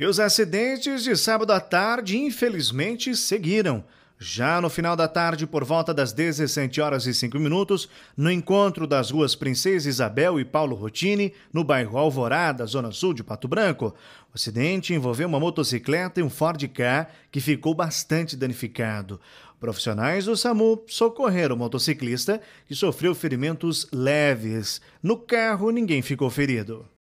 E os acidentes de sábado à tarde, infelizmente, seguiram. Já no final da tarde, por volta das 17 horas e 5 minutos, no encontro das ruas Princesa Isabel e Paulo Rotini, no bairro Alvorada, zona sul de Pato Branco, o acidente envolveu uma motocicleta e um Ford K que ficou bastante danificado. Profissionais do SAMU socorreram o motociclista que sofreu ferimentos leves. No carro, ninguém ficou ferido.